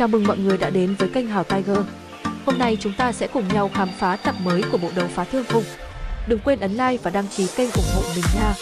Chào mừng mọi người đã đến với kênh Hào Tiger. Hôm nay chúng ta sẽ cùng nhau khám phá tập mới của bộ đấu phá thương hùng. Đừng quên ấn like và đăng ký kênh ủng hộ mình nha.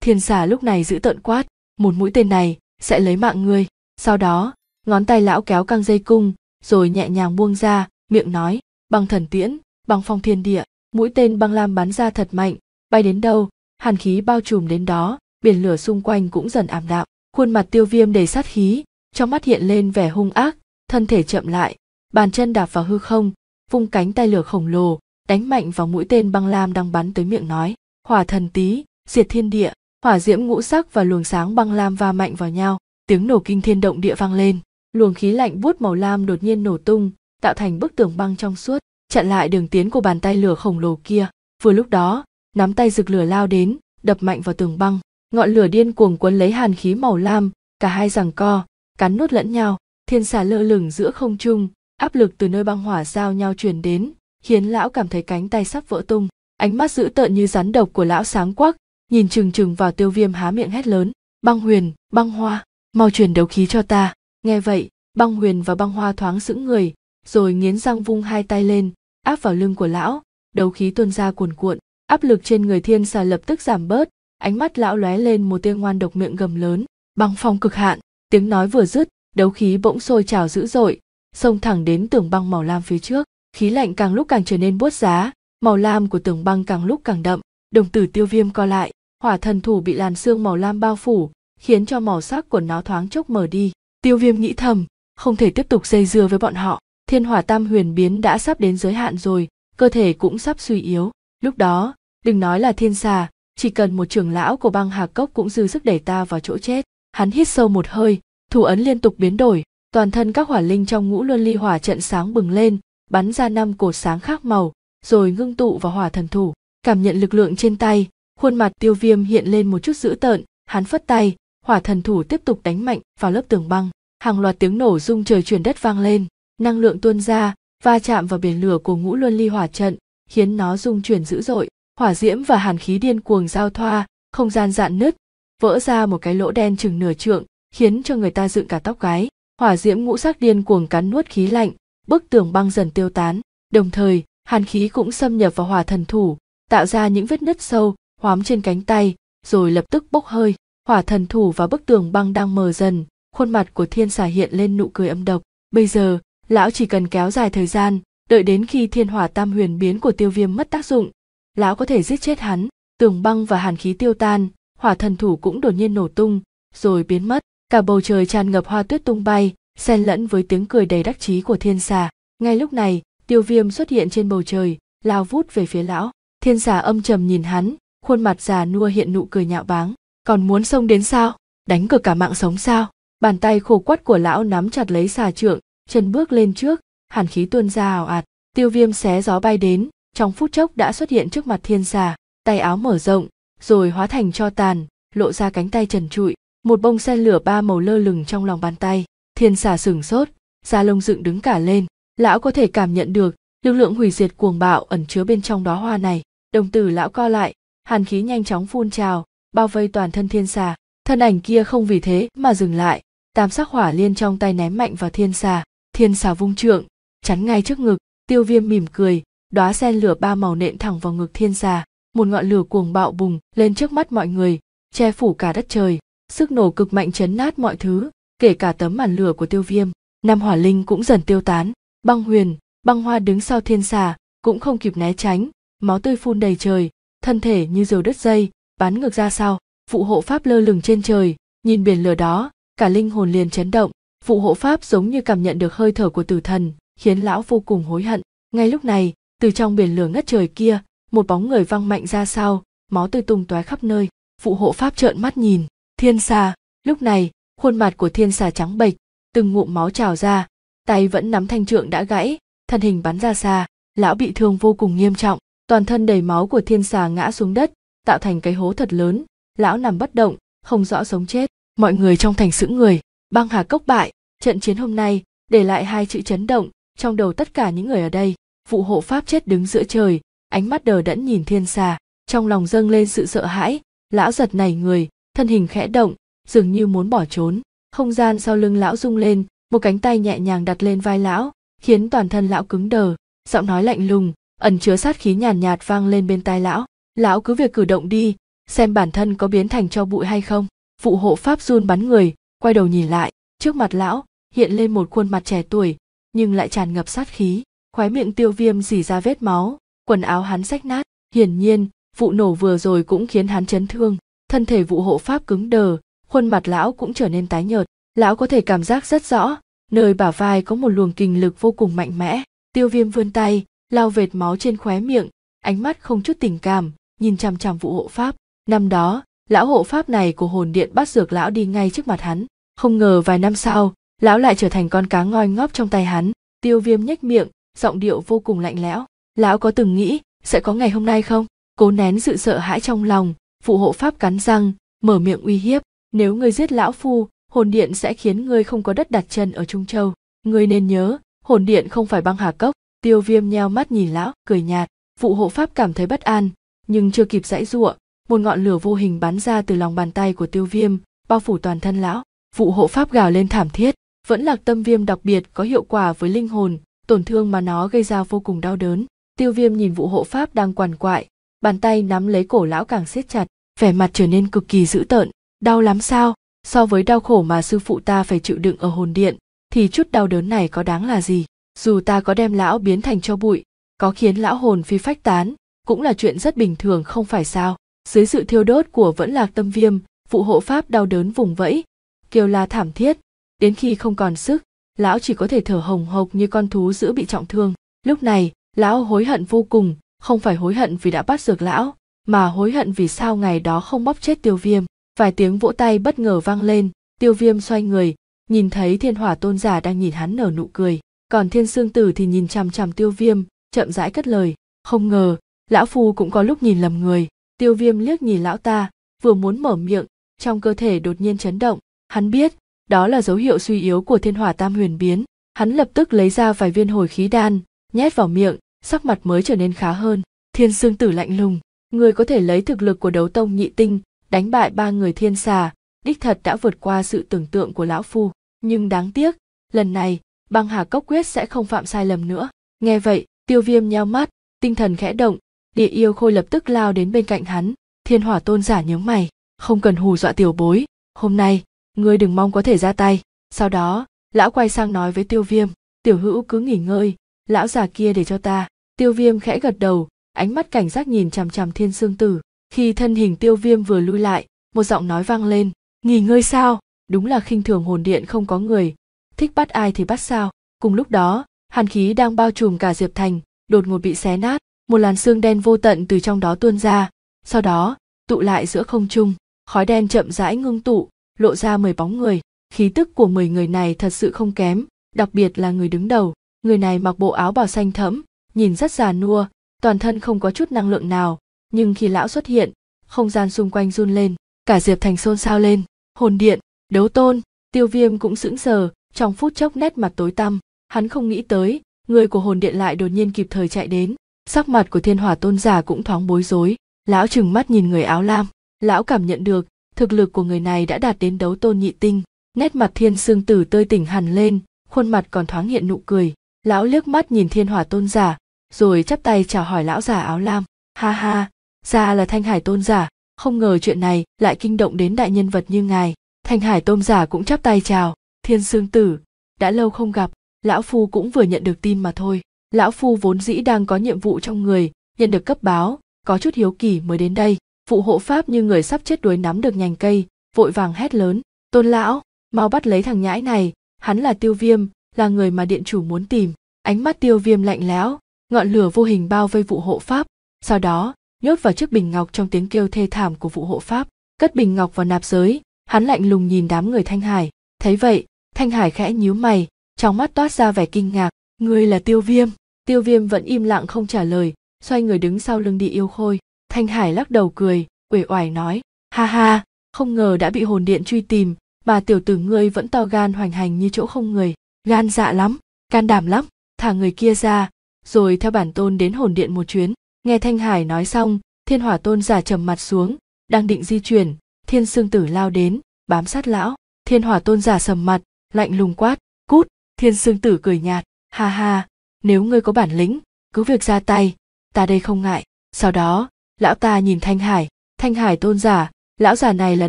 Thiên xà lúc này giữ tận quát, một mũi tên này sẽ lấy mạng ngươi. Sau đó, ngón tay lão kéo căng dây cung, rồi nhẹ nhàng buông ra, miệng nói, bằng thần tiễn, bằng phong thiên địa, mũi tên băng lam bắn ra thật mạnh, bay đến đâu hàn khí bao trùm đến đó biển lửa xung quanh cũng dần ảm đạm khuôn mặt tiêu viêm đầy sát khí trong mắt hiện lên vẻ hung ác thân thể chậm lại bàn chân đạp vào hư không vung cánh tay lửa khổng lồ đánh mạnh vào mũi tên băng lam đang bắn tới miệng nói hỏa thần tý diệt thiên địa hỏa diễm ngũ sắc và luồng sáng băng lam va mạnh vào nhau tiếng nổ kinh thiên động địa vang lên luồng khí lạnh bút màu lam đột nhiên nổ tung tạo thành bức tường băng trong suốt chặn lại đường tiến của bàn tay lửa khổng lồ kia vừa lúc đó nắm tay rực lửa lao đến đập mạnh vào tường băng ngọn lửa điên cuồng cuốn lấy hàn khí màu lam cả hai giằng co cắn nuốt lẫn nhau thiên xà lơ lửng giữa không trung áp lực từ nơi băng hỏa giao nhau truyền đến khiến lão cảm thấy cánh tay sắp vỡ tung ánh mắt dữ tợn như rắn độc của lão sáng quắc nhìn trừng trừng vào tiêu viêm há miệng hét lớn băng huyền băng hoa mau truyền đấu khí cho ta nghe vậy băng huyền và băng hoa thoáng sững người rồi nghiến răng vung hai tay lên áp vào lưng của lão đấu khí tuôn ra cuồn cuộn áp lực trên người thiên xà lập tức giảm bớt ánh mắt lão lóe lên một tia ngoan độc miệng gầm lớn băng phong cực hạn tiếng nói vừa dứt đấu khí bỗng sôi trào dữ dội xông thẳng đến tường băng màu lam phía trước khí lạnh càng lúc càng trở nên buốt giá màu lam của tường băng càng lúc càng đậm đồng tử tiêu viêm co lại hỏa thần thủ bị làn xương màu lam bao phủ khiến cho màu sắc của nó thoáng chốc mở đi tiêu viêm nghĩ thầm không thể tiếp tục dây dưa với bọn họ thiên hỏa tam huyền biến đã sắp đến giới hạn rồi cơ thể cũng sắp suy yếu lúc đó đừng nói là thiên xà chỉ cần một trưởng lão của băng hà cốc cũng dư sức đẩy ta vào chỗ chết hắn hít sâu một hơi thủ ấn liên tục biến đổi toàn thân các hỏa linh trong ngũ luân ly hỏa trận sáng bừng lên bắn ra năm cột sáng khác màu rồi ngưng tụ vào hỏa thần thủ cảm nhận lực lượng trên tay khuôn mặt tiêu viêm hiện lên một chút dữ tợn hắn phất tay hỏa thần thủ tiếp tục đánh mạnh vào lớp tường băng hàng loạt tiếng nổ rung trời chuyển đất vang lên năng lượng tuôn ra va chạm vào biển lửa của ngũ luân ly hỏa trận khiến nó rung chuyển dữ dội hỏa diễm và hàn khí điên cuồng giao thoa không gian dạn nứt vỡ ra một cái lỗ đen chừng nửa trượng khiến cho người ta dựng cả tóc gái hỏa diễm ngũ sắc điên cuồng cắn nuốt khí lạnh bức tường băng dần tiêu tán đồng thời hàn khí cũng xâm nhập vào hỏa thần thủ tạo ra những vết nứt sâu hoám trên cánh tay rồi lập tức bốc hơi hỏa thần thủ và bức tường băng đang mờ dần khuôn mặt của thiên xà hiện lên nụ cười âm độc bây giờ lão chỉ cần kéo dài thời gian đợi đến khi thiên hỏa tam huyền biến của tiêu viêm mất tác dụng lão có thể giết chết hắn tường băng và hàn khí tiêu tan hỏa thần thủ cũng đột nhiên nổ tung rồi biến mất cả bầu trời tràn ngập hoa tuyết tung bay xen lẫn với tiếng cười đầy đắc chí của thiên xà ngay lúc này tiêu viêm xuất hiện trên bầu trời lao vút về phía lão thiên xà âm trầm nhìn hắn khuôn mặt già nua hiện nụ cười nhạo báng còn muốn xông đến sao đánh cược cả mạng sống sao bàn tay khô quắt của lão nắm chặt lấy xà trượng chân bước lên trước hàn khí tuôn ra ảo ạt tiêu viêm xé gió bay đến trong phút chốc đã xuất hiện trước mặt thiên xà tay áo mở rộng rồi hóa thành cho tàn lộ ra cánh tay trần trụi một bông sen lửa ba màu lơ lửng trong lòng bàn tay thiên xà sửng sốt da lông dựng đứng cả lên lão có thể cảm nhận được lực lượng hủy diệt cuồng bạo ẩn chứa bên trong đó hoa này đồng tử lão co lại hàn khí nhanh chóng phun trào bao vây toàn thân thiên xà thân ảnh kia không vì thế mà dừng lại tam sắc hỏa liên trong tay ném mạnh vào thiên xà thiên xà vung trượng chắn ngay trước ngực tiêu viêm mỉm cười đóa sen lửa ba màu nện thẳng vào ngực thiên xà một ngọn lửa cuồng bạo bùng lên trước mắt mọi người che phủ cả đất trời sức nổ cực mạnh chấn nát mọi thứ kể cả tấm màn lửa của tiêu viêm năm hỏa linh cũng dần tiêu tán băng huyền băng hoa đứng sau thiên xà cũng không kịp né tránh máu tươi phun đầy trời thân thể như diều đứt dây bắn ngược ra sau phụ hộ pháp lơ lửng trên trời nhìn biển lửa đó cả linh hồn liền chấn động phụ hộ pháp giống như cảm nhận được hơi thở của tử thần khiến lão vô cùng hối hận ngay lúc này từ trong biển lửa ngất trời kia một bóng người văng mạnh ra sau máu tươi tung tóe khắp nơi phụ hộ pháp trợn mắt nhìn thiên xà lúc này khuôn mặt của thiên xà trắng bệch từng ngụm máu trào ra tay vẫn nắm thanh trượng đã gãy thân hình bắn ra xa lão bị thương vô cùng nghiêm trọng toàn thân đầy máu của thiên xà ngã xuống đất tạo thành cái hố thật lớn lão nằm bất động không rõ sống chết mọi người trong thành sững người băng hà cốc bại trận chiến hôm nay để lại hai chữ chấn động trong đầu tất cả những người ở đây vụ hộ pháp chết đứng giữa trời ánh mắt đờ đẫn nhìn thiên xà trong lòng dâng lên sự sợ hãi lão giật nảy người thân hình khẽ động dường như muốn bỏ trốn không gian sau lưng lão rung lên một cánh tay nhẹ nhàng đặt lên vai lão khiến toàn thân lão cứng đờ giọng nói lạnh lùng ẩn chứa sát khí nhàn nhạt, vang lên bên tai lão lão cứ việc cử động đi xem bản thân có biến thành cho bụi hay không phụ hộ pháp run bắn người quay đầu nhìn lại trước mặt lão hiện lên một khuôn mặt trẻ tuổi nhưng lại tràn ngập sát khí khóe miệng tiêu viêm dỉ ra vết máu quần áo hắn rách nát hiển nhiên vụ nổ vừa rồi cũng khiến hắn chấn thương thân thể vụ hộ pháp cứng đờ khuôn mặt lão cũng trở nên tái nhợt lão có thể cảm giác rất rõ nơi bả vai có một luồng kinh lực vô cùng mạnh mẽ tiêu viêm vươn tay lao vệt máu trên khóe miệng ánh mắt không chút tình cảm nhìn chằm chằm vụ hộ pháp năm đó lão hộ pháp này của hồn điện bắt dược lão đi ngay trước mặt hắn không ngờ vài năm sau lão lại trở thành con cá ngoi ngóp trong tay hắn tiêu viêm nhếch miệng giọng điệu vô cùng lạnh lẽo lão có từng nghĩ sẽ có ngày hôm nay không cố nén sự sợ hãi trong lòng phụ hộ pháp cắn răng mở miệng uy hiếp nếu ngươi giết lão phu hồn điện sẽ khiến ngươi không có đất đặt chân ở trung châu ngươi nên nhớ hồn điện không phải băng hà cốc tiêu viêm nheo mắt nhìn lão cười nhạt phụ hộ pháp cảm thấy bất an nhưng chưa kịp dãy giụa một ngọn lửa vô hình bắn ra từ lòng bàn tay của tiêu viêm bao phủ toàn thân lão phụ hộ pháp gào lên thảm thiết vẫn lạc tâm viêm đặc biệt có hiệu quả với linh hồn, tổn thương mà nó gây ra vô cùng đau đớn. Tiêu viêm nhìn vụ hộ pháp đang quằn quại, bàn tay nắm lấy cổ lão càng siết chặt, vẻ mặt trở nên cực kỳ dữ tợn. Đau lắm sao, so với đau khổ mà sư phụ ta phải chịu đựng ở hồn điện, thì chút đau đớn này có đáng là gì? Dù ta có đem lão biến thành cho bụi, có khiến lão hồn phi phách tán, cũng là chuyện rất bình thường không phải sao. Dưới sự thiêu đốt của vẫn lạc tâm viêm, vụ hộ pháp đau đớn vùng vẫy, kêu la thảm thiết, đến khi không còn sức lão chỉ có thể thở hồng hộc như con thú giữ bị trọng thương lúc này lão hối hận vô cùng không phải hối hận vì đã bắt dược lão mà hối hận vì sao ngày đó không bóp chết tiêu viêm vài tiếng vỗ tay bất ngờ vang lên tiêu viêm xoay người nhìn thấy thiên hỏa tôn giả đang nhìn hắn nở nụ cười còn thiên sương tử thì nhìn chằm chằm tiêu viêm chậm rãi cất lời không ngờ lão phu cũng có lúc nhìn lầm người tiêu viêm liếc nhìn lão ta vừa muốn mở miệng trong cơ thể đột nhiên chấn động hắn biết đó là dấu hiệu suy yếu của thiên hỏa tam huyền biến hắn lập tức lấy ra vài viên hồi khí đan nhét vào miệng sắc mặt mới trở nên khá hơn thiên sương tử lạnh lùng người có thể lấy thực lực của đấu tông nhị tinh đánh bại ba người thiên xà đích thật đã vượt qua sự tưởng tượng của lão phu nhưng đáng tiếc lần này băng hà cốc quyết sẽ không phạm sai lầm nữa nghe vậy tiêu viêm nheo mắt tinh thần khẽ động địa yêu khôi lập tức lao đến bên cạnh hắn thiên hỏa tôn giả nhướng mày không cần hù dọa tiểu bối hôm nay ngươi đừng mong có thể ra tay sau đó lão quay sang nói với tiêu viêm tiểu hữu cứ nghỉ ngơi lão già kia để cho ta tiêu viêm khẽ gật đầu ánh mắt cảnh giác nhìn chằm chằm thiên sương tử khi thân hình tiêu viêm vừa lui lại một giọng nói vang lên nghỉ ngơi sao đúng là khinh thường hồn điện không có người thích bắt ai thì bắt sao cùng lúc đó hàn khí đang bao trùm cả diệp thành đột ngột bị xé nát một làn xương đen vô tận từ trong đó tuôn ra sau đó tụ lại giữa không trung khói đen chậm rãi ngưng tụ lộ ra 10 bóng người, khí tức của 10 người này thật sự không kém, đặc biệt là người đứng đầu, người này mặc bộ áo bào xanh thẫm, nhìn rất già nua, toàn thân không có chút năng lượng nào, nhưng khi lão xuất hiện, không gian xung quanh run lên, cả Diệp Thành xôn xao lên, hồn điện, đấu tôn, tiêu viêm cũng sững sờ, trong phút chốc nét mặt tối tăm, hắn không nghĩ tới, người của hồn điện lại đột nhiên kịp thời chạy đến, sắc mặt của thiên hỏa tôn giả cũng thoáng bối rối, lão trừng mắt nhìn người áo lam, lão cảm nhận được thực lực của người này đã đạt đến đấu tôn nhị tinh nét mặt thiên sương tử tươi tỉnh hẳn lên khuôn mặt còn thoáng hiện nụ cười lão liếc mắt nhìn thiên hỏa tôn giả rồi chắp tay chào hỏi lão già áo lam ha ha ra là thanh hải tôn giả không ngờ chuyện này lại kinh động đến đại nhân vật như ngài thanh hải tôn giả cũng chắp tay chào thiên sương tử đã lâu không gặp lão phu cũng vừa nhận được tin mà thôi lão phu vốn dĩ đang có nhiệm vụ trong người nhận được cấp báo có chút hiếu kỳ mới đến đây phụ hộ pháp như người sắp chết đuối nắm được nhành cây vội vàng hét lớn tôn lão mau bắt lấy thằng nhãi này hắn là tiêu viêm là người mà điện chủ muốn tìm ánh mắt tiêu viêm lạnh lẽo ngọn lửa vô hình bao vây vụ hộ pháp sau đó nhốt vào chiếc bình ngọc trong tiếng kêu thê thảm của vụ hộ pháp cất bình ngọc vào nạp giới hắn lạnh lùng nhìn đám người thanh hải thấy vậy thanh hải khẽ nhíu mày trong mắt toát ra vẻ kinh ngạc ngươi là tiêu viêm tiêu viêm vẫn im lặng không trả lời xoay người đứng sau lưng đi yêu khôi thanh hải lắc đầu cười uể oải nói ha ha không ngờ đã bị hồn điện truy tìm mà tiểu tử ngươi vẫn to gan hoành hành như chỗ không người gan dạ lắm can đảm lắm thả người kia ra rồi theo bản tôn đến hồn điện một chuyến nghe thanh hải nói xong thiên hỏa tôn giả trầm mặt xuống đang định di chuyển thiên sương tử lao đến bám sát lão thiên hỏa tôn giả sầm mặt lạnh lùng quát cút thiên sương tử cười nhạt ha ha nếu ngươi có bản lĩnh cứ việc ra tay ta đây không ngại sau đó lão ta nhìn thanh hải thanh hải tôn giả lão giả này là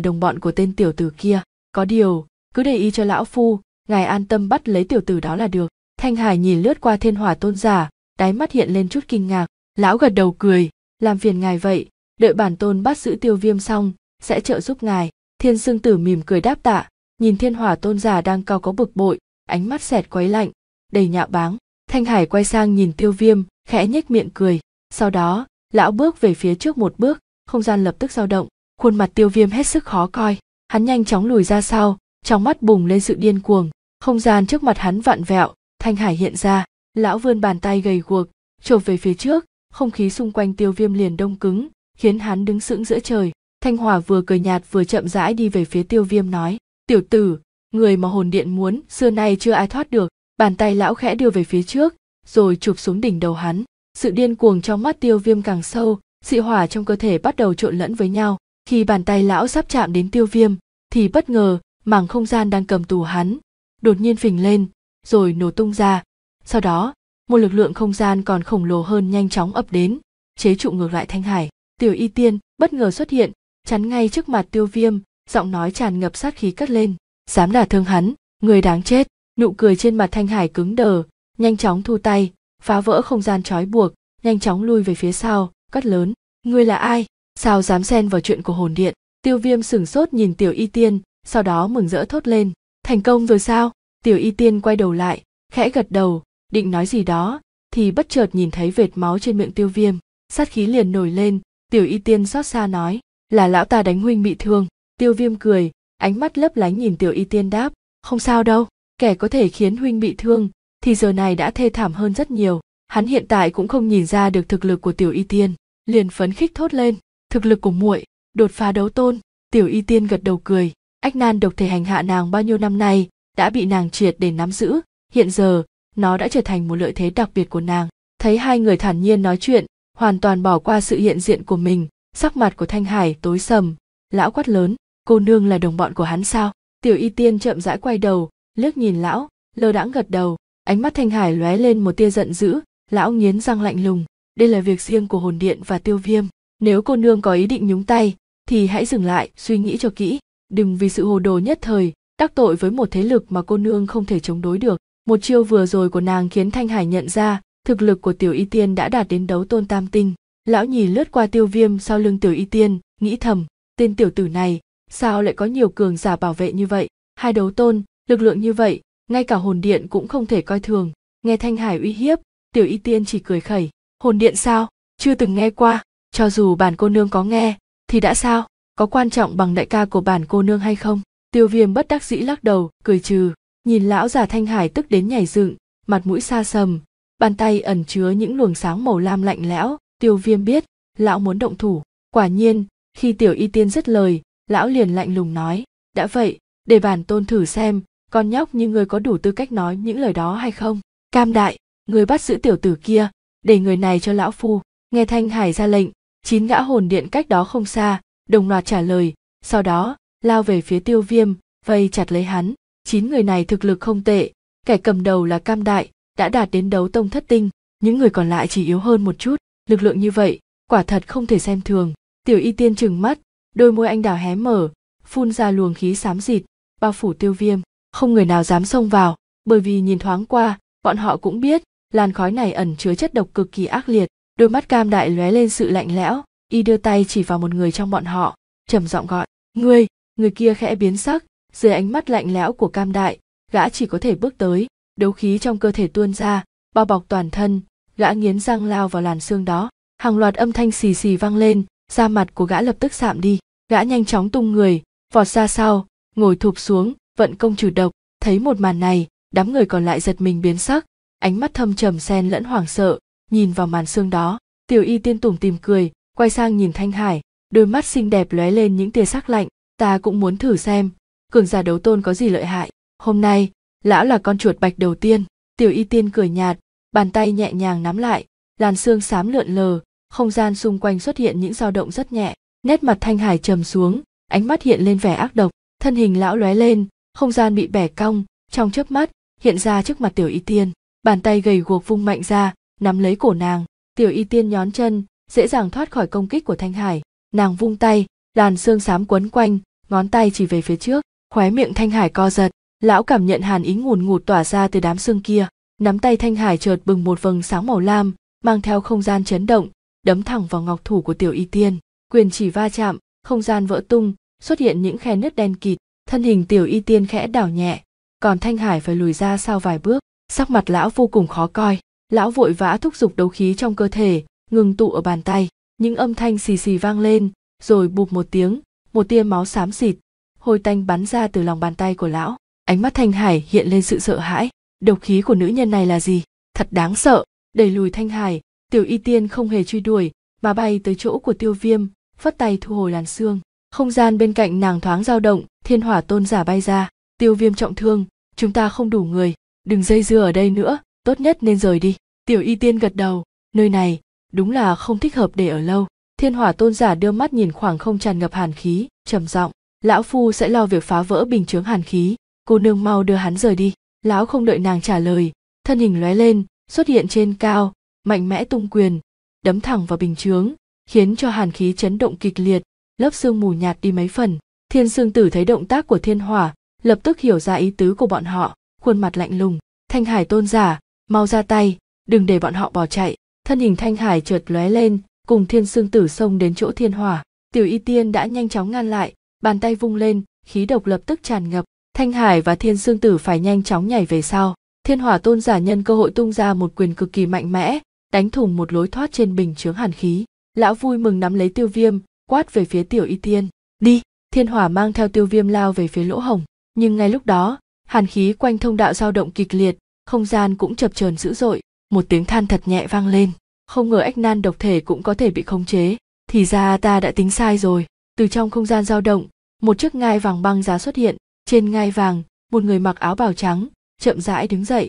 đồng bọn của tên tiểu tử kia có điều cứ để ý cho lão phu ngài an tâm bắt lấy tiểu tử đó là được thanh hải nhìn lướt qua thiên hỏa tôn giả đáy mắt hiện lên chút kinh ngạc lão gật đầu cười làm phiền ngài vậy đợi bản tôn bắt giữ tiêu viêm xong sẽ trợ giúp ngài thiên sương tử mỉm cười đáp tạ nhìn thiên hỏa tôn giả đang cao có bực bội ánh mắt xẹt quấy lạnh đầy nhạo báng thanh hải quay sang nhìn tiêu viêm khẽ nhếch miệng cười sau đó lão bước về phía trước một bước không gian lập tức dao động khuôn mặt tiêu viêm hết sức khó coi hắn nhanh chóng lùi ra sau trong mắt bùng lên sự điên cuồng không gian trước mặt hắn vặn vẹo thanh hải hiện ra lão vươn bàn tay gầy guộc chộp về phía trước không khí xung quanh tiêu viêm liền đông cứng khiến hắn đứng sững giữa trời thanh hòa vừa cười nhạt vừa chậm rãi đi về phía tiêu viêm nói tiểu tử người mà hồn điện muốn xưa nay chưa ai thoát được bàn tay lão khẽ đưa về phía trước rồi chụp xuống đỉnh đầu hắn sự điên cuồng trong mắt tiêu viêm càng sâu dị hỏa trong cơ thể bắt đầu trộn lẫn với nhau khi bàn tay lão sắp chạm đến tiêu viêm thì bất ngờ mảng không gian đang cầm tù hắn đột nhiên phình lên rồi nổ tung ra sau đó một lực lượng không gian còn khổng lồ hơn nhanh chóng ập đến chế trụ ngược lại thanh hải tiểu y tiên bất ngờ xuất hiện chắn ngay trước mặt tiêu viêm giọng nói tràn ngập sát khí cất lên dám đả thương hắn người đáng chết nụ cười trên mặt thanh hải cứng đờ nhanh chóng thu tay phá vỡ không gian trói buộc nhanh chóng lui về phía sau cắt lớn ngươi là ai sao dám xen vào chuyện của hồn điện tiêu viêm sửng sốt nhìn tiểu y tiên sau đó mừng rỡ thốt lên thành công rồi sao tiểu y tiên quay đầu lại khẽ gật đầu định nói gì đó thì bất chợt nhìn thấy vệt máu trên miệng tiêu viêm sát khí liền nổi lên tiểu y tiên xót xa nói là lão ta đánh huynh bị thương tiêu viêm cười ánh mắt lấp lánh nhìn tiểu y tiên đáp không sao đâu kẻ có thể khiến huynh bị thương thì giờ này đã thê thảm hơn rất nhiều hắn hiện tại cũng không nhìn ra được thực lực của tiểu y tiên liền phấn khích thốt lên thực lực của muội đột phá đấu tôn tiểu y tiên gật đầu cười ách nan độc thể hành hạ nàng bao nhiêu năm nay đã bị nàng triệt để nắm giữ hiện giờ nó đã trở thành một lợi thế đặc biệt của nàng thấy hai người thản nhiên nói chuyện hoàn toàn bỏ qua sự hiện diện của mình sắc mặt của thanh hải tối sầm lão quát lớn cô nương là đồng bọn của hắn sao tiểu y tiên chậm rãi quay đầu liếc nhìn lão lơ đãng gật đầu ánh mắt thanh hải lóe lên một tia giận dữ lão nghiến răng lạnh lùng đây là việc riêng của hồn điện và tiêu viêm nếu cô nương có ý định nhúng tay thì hãy dừng lại suy nghĩ cho kỹ đừng vì sự hồ đồ nhất thời đắc tội với một thế lực mà cô nương không thể chống đối được một chiêu vừa rồi của nàng khiến thanh hải nhận ra thực lực của tiểu y tiên đã đạt đến đấu tôn tam tinh lão nhìn lướt qua tiêu viêm sau lưng tiểu y tiên nghĩ thầm tên tiểu tử này sao lại có nhiều cường giả bảo vệ như vậy hai đấu tôn lực lượng như vậy ngay cả hồn điện cũng không thể coi thường nghe thanh hải uy hiếp tiểu y tiên chỉ cười khẩy hồn điện sao chưa từng nghe qua cho dù bản cô nương có nghe thì đã sao có quan trọng bằng đại ca của bản cô nương hay không tiêu viêm bất đắc dĩ lắc đầu cười trừ nhìn lão già thanh hải tức đến nhảy dựng mặt mũi xa sầm bàn tay ẩn chứa những luồng sáng màu lam lạnh lẽo tiêu viêm biết lão muốn động thủ quả nhiên khi tiểu y tiên dứt lời lão liền lạnh lùng nói đã vậy để bản tôn thử xem con nhóc như người có đủ tư cách nói những lời đó hay không cam đại người bắt giữ tiểu tử kia để người này cho lão phu nghe thanh hải ra lệnh chín gã hồn điện cách đó không xa đồng loạt trả lời sau đó lao về phía tiêu viêm vây chặt lấy hắn chín người này thực lực không tệ kẻ cầm đầu là cam đại đã đạt đến đấu tông thất tinh những người còn lại chỉ yếu hơn một chút lực lượng như vậy quả thật không thể xem thường tiểu y tiên trừng mắt đôi môi anh đào hé mở phun ra luồng khí xám xịt bao phủ tiêu viêm không người nào dám xông vào bởi vì nhìn thoáng qua bọn họ cũng biết làn khói này ẩn chứa chất độc cực kỳ ác liệt đôi mắt cam đại lóe lên sự lạnh lẽo y đưa tay chỉ vào một người trong bọn họ trầm giọng gọi "Ngươi". người kia khẽ biến sắc dưới ánh mắt lạnh lẽo của cam đại gã chỉ có thể bước tới đấu khí trong cơ thể tuôn ra bao bọc toàn thân gã nghiến răng lao vào làn xương đó hàng loạt âm thanh xì xì vang lên da mặt của gã lập tức sạm đi gã nhanh chóng tung người vọt ra sau ngồi thụp xuống vận công trừ độc thấy một màn này đám người còn lại giật mình biến sắc ánh mắt thâm trầm xen lẫn hoảng sợ nhìn vào màn xương đó tiểu y tiên tùng tìm cười quay sang nhìn thanh hải đôi mắt xinh đẹp lóe lên những tia sắc lạnh ta cũng muốn thử xem cường giả đấu tôn có gì lợi hại hôm nay lão là con chuột bạch đầu tiên tiểu y tiên cười nhạt bàn tay nhẹ nhàng nắm lại làn xương xám lượn lờ không gian xung quanh xuất hiện những dao động rất nhẹ nét mặt thanh hải trầm xuống ánh mắt hiện lên vẻ ác độc thân hình lão lóe lên không gian bị bẻ cong trong chớp mắt hiện ra trước mặt tiểu y tiên bàn tay gầy guộc vung mạnh ra nắm lấy cổ nàng tiểu y tiên nhón chân dễ dàng thoát khỏi công kích của thanh hải nàng vung tay làn xương xám quấn quanh ngón tay chỉ về phía trước khóe miệng thanh hải co giật lão cảm nhận hàn ý ngùn ngụt tỏa ra từ đám xương kia nắm tay thanh hải chợt bừng một vầng sáng màu lam mang theo không gian chấn động đấm thẳng vào ngọc thủ của tiểu y tiên quyền chỉ va chạm không gian vỡ tung xuất hiện những khe nứt đen kịt thân hình tiểu y tiên khẽ đảo nhẹ còn thanh hải phải lùi ra sau vài bước sắc mặt lão vô cùng khó coi lão vội vã thúc giục đấu khí trong cơ thể ngừng tụ ở bàn tay những âm thanh xì xì vang lên rồi bụp một tiếng một tia máu xám xịt hôi tanh bắn ra từ lòng bàn tay của lão ánh mắt thanh hải hiện lên sự sợ hãi độc khí của nữ nhân này là gì thật đáng sợ đẩy lùi thanh hải tiểu y tiên không hề truy đuổi mà bay tới chỗ của tiêu viêm phất tay thu hồi làn xương không gian bên cạnh nàng thoáng dao động thiên hỏa tôn giả bay ra tiêu viêm trọng thương chúng ta không đủ người đừng dây dưa ở đây nữa tốt nhất nên rời đi tiểu y tiên gật đầu nơi này đúng là không thích hợp để ở lâu thiên hỏa tôn giả đưa mắt nhìn khoảng không tràn ngập hàn khí trầm giọng lão phu sẽ lo việc phá vỡ bình chướng hàn khí cô nương mau đưa hắn rời đi lão không đợi nàng trả lời thân hình lóe lên xuất hiện trên cao mạnh mẽ tung quyền đấm thẳng vào bình chướng khiến cho hàn khí chấn động kịch liệt lớp sương mù nhạt đi mấy phần thiên sương tử thấy động tác của thiên hỏa lập tức hiểu ra ý tứ của bọn họ khuôn mặt lạnh lùng thanh hải tôn giả mau ra tay đừng để bọn họ bỏ chạy thân hình thanh hải trượt lóe lên cùng thiên sương tử xông đến chỗ thiên hỏa tiểu y tiên đã nhanh chóng ngăn lại bàn tay vung lên khí độc lập tức tràn ngập thanh hải và thiên sương tử phải nhanh chóng nhảy về sau thiên hỏa tôn giả nhân cơ hội tung ra một quyền cực kỳ mạnh mẽ đánh thủng một lối thoát trên bình chướng hàn khí lão vui mừng nắm lấy tiêu viêm quát về phía tiểu y tiên đi thiên hỏa mang theo tiêu viêm lao về phía lỗ hồng nhưng ngay lúc đó hàn khí quanh thông đạo dao động kịch liệt không gian cũng chập chờn dữ dội một tiếng than thật nhẹ vang lên không ngờ ách nan độc thể cũng có thể bị khống chế thì ra ta đã tính sai rồi từ trong không gian dao động một chiếc ngai vàng băng giá xuất hiện trên ngai vàng một người mặc áo bào trắng chậm rãi đứng dậy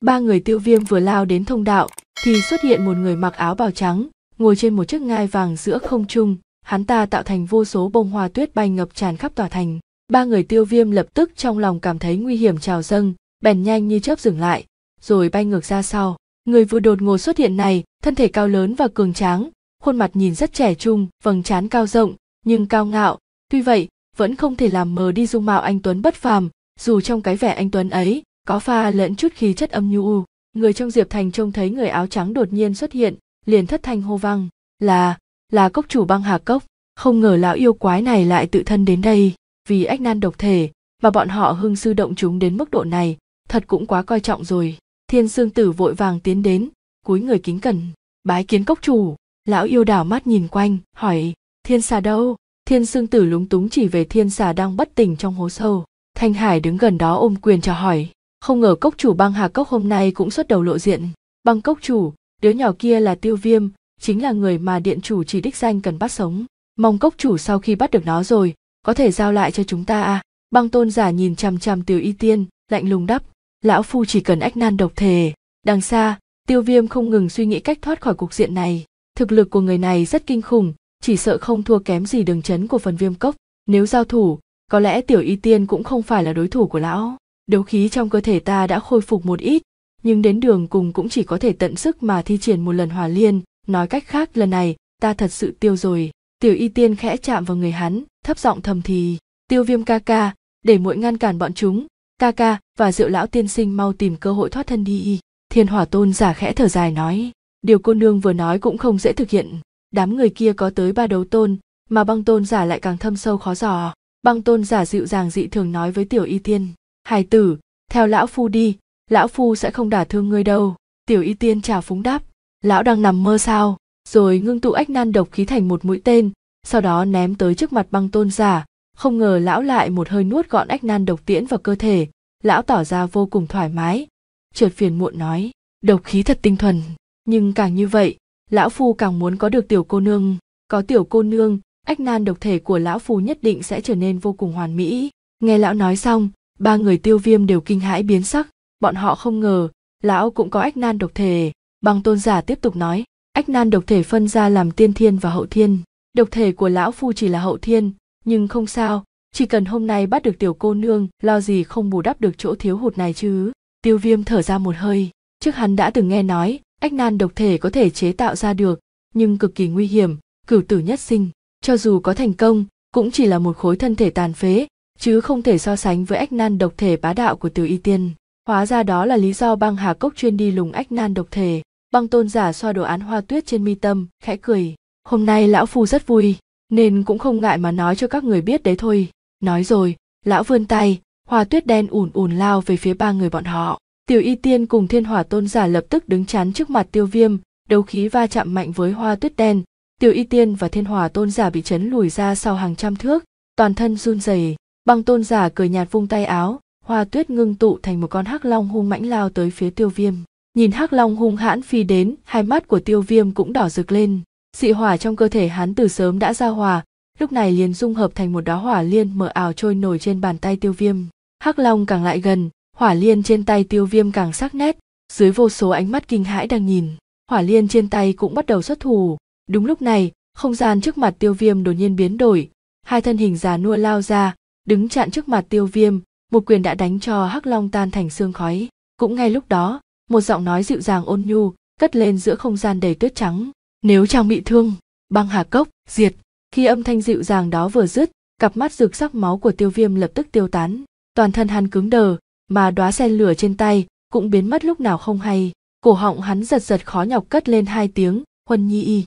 ba người tiêu viêm vừa lao đến thông đạo thì xuất hiện một người mặc áo bào trắng ngồi trên một chiếc ngai vàng giữa không trung hắn ta tạo thành vô số bông hoa tuyết bay ngập tràn khắp tòa thành ba người tiêu viêm lập tức trong lòng cảm thấy nguy hiểm trào dâng bèn nhanh như chớp dừng lại rồi bay ngược ra sau người vừa đột ngột xuất hiện này thân thể cao lớn và cường tráng khuôn mặt nhìn rất trẻ trung vầng trán cao rộng nhưng cao ngạo tuy vậy vẫn không thể làm mờ đi dung mạo anh tuấn bất phàm dù trong cái vẻ anh tuấn ấy có pha lẫn chút khí chất âm nhu người trong diệp thành trông thấy người áo trắng đột nhiên xuất hiện liền thất thanh hô vang là là cốc chủ băng hà cốc không ngờ lão yêu quái này lại tự thân đến đây vì ách nan độc thể mà bọn họ hưng sư động chúng đến mức độ này thật cũng quá coi trọng rồi thiên sương tử vội vàng tiến đến cúi người kính cẩn bái kiến cốc chủ lão yêu đảo mắt nhìn quanh hỏi thiên xà đâu thiên sương tử lúng túng chỉ về thiên xà đang bất tỉnh trong hố sâu thanh hải đứng gần đó ôm quyền chào hỏi không ngờ cốc chủ băng hà cốc hôm nay cũng xuất đầu lộ diện băng cốc chủ đứa nhỏ kia là tiêu viêm chính là người mà điện chủ chỉ đích danh cần bắt sống mong cốc chủ sau khi bắt được nó rồi có thể giao lại cho chúng ta à băng tôn giả nhìn chằm chằm tiểu y tiên lạnh lùng đắp lão phu chỉ cần ách nan độc thể đằng xa tiêu viêm không ngừng suy nghĩ cách thoát khỏi cục diện này thực lực của người này rất kinh khủng chỉ sợ không thua kém gì đường chấn của phần viêm cốc nếu giao thủ có lẽ tiểu y tiên cũng không phải là đối thủ của lão đấu khí trong cơ thể ta đã khôi phục một ít nhưng đến đường cùng cũng chỉ có thể tận sức mà thi triển một lần hòa liên nói cách khác lần này ta thật sự tiêu rồi tiểu y tiên khẽ chạm vào người hắn thấp giọng thầm thì tiêu viêm ca ca để muội ngăn cản bọn chúng ca ca và rượu lão tiên sinh mau tìm cơ hội thoát thân đi thiên hỏa tôn giả khẽ thở dài nói điều cô nương vừa nói cũng không dễ thực hiện đám người kia có tới ba đấu tôn mà băng tôn giả lại càng thâm sâu khó dò băng tôn giả dịu dàng dị thường nói với tiểu y tiên hài tử theo lão phu đi lão phu sẽ không đả thương ngươi đâu tiểu y tiên chào phúng đáp lão đang nằm mơ sao rồi ngưng tụ ách nan độc khí thành một mũi tên sau đó ném tới trước mặt băng tôn giả không ngờ lão lại một hơi nuốt gọn ách nan độc tiễn vào cơ thể lão tỏ ra vô cùng thoải mái trượt phiền muộn nói độc khí thật tinh thuần nhưng càng như vậy lão phu càng muốn có được tiểu cô nương có tiểu cô nương ách nan độc thể của lão phu nhất định sẽ trở nên vô cùng hoàn mỹ nghe lão nói xong ba người tiêu viêm đều kinh hãi biến sắc bọn họ không ngờ lão cũng có ách nan độc thể Băng tôn giả tiếp tục nói ách nan độc thể phân ra làm tiên thiên và hậu thiên độc thể của lão phu chỉ là hậu thiên nhưng không sao chỉ cần hôm nay bắt được tiểu cô nương lo gì không bù đắp được chỗ thiếu hụt này chứ tiêu viêm thở ra một hơi trước hắn đã từng nghe nói ách nan độc thể có thể chế tạo ra được nhưng cực kỳ nguy hiểm cửu tử nhất sinh cho dù có thành công cũng chỉ là một khối thân thể tàn phế chứ không thể so sánh với ách nan độc thể bá đạo của tiểu y tiên hóa ra đó là lý do băng hà cốc chuyên đi lùng ách nan độc thể băng tôn giả xoa đồ án hoa tuyết trên mi tâm khẽ cười hôm nay lão phu rất vui nên cũng không ngại mà nói cho các người biết đấy thôi nói rồi lão vươn tay hoa tuyết đen ùn ùn lao về phía ba người bọn họ tiểu y tiên cùng thiên hỏa tôn giả lập tức đứng chắn trước mặt tiêu viêm đấu khí va chạm mạnh với hoa tuyết đen tiểu y tiên và thiên hỏa tôn giả bị chấn lùi ra sau hàng trăm thước toàn thân run rẩy băng tôn giả cười nhạt vung tay áo hoa tuyết ngưng tụ thành một con hắc long hung mãnh lao tới phía tiêu viêm nhìn hắc long hung hãn phi đến hai mắt của tiêu viêm cũng đỏ rực lên dị hỏa trong cơ thể hắn từ sớm đã ra hòa lúc này liền dung hợp thành một đóa hỏa liên mờ ảo trôi nổi trên bàn tay tiêu viêm hắc long càng lại gần hỏa liên trên tay tiêu viêm càng sắc nét dưới vô số ánh mắt kinh hãi đang nhìn hỏa liên trên tay cũng bắt đầu xuất thủ đúng lúc này không gian trước mặt tiêu viêm đột nhiên biến đổi hai thân hình già nua lao ra đứng chặn trước mặt tiêu viêm một quyền đã đánh cho hắc long tan thành xương khói cũng ngay lúc đó một giọng nói dịu dàng ôn nhu cất lên giữa không gian đầy tuyết trắng nếu trang bị thương băng hà cốc diệt khi âm thanh dịu dàng đó vừa dứt cặp mắt rực sắc máu của tiêu viêm lập tức tiêu tán toàn thân hắn cứng đờ mà đóa sen lửa trên tay cũng biến mất lúc nào không hay cổ họng hắn giật giật khó nhọc cất lên hai tiếng huân nhi y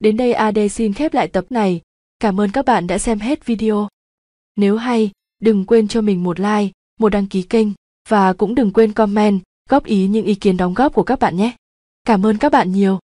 đến đây ad xin khép lại tập này cảm ơn các bạn đã xem hết video nếu hay đừng quên cho mình một like một đăng ký kênh và cũng đừng quên comment góp ý những ý kiến đóng góp của các bạn nhé. Cảm ơn các bạn nhiều.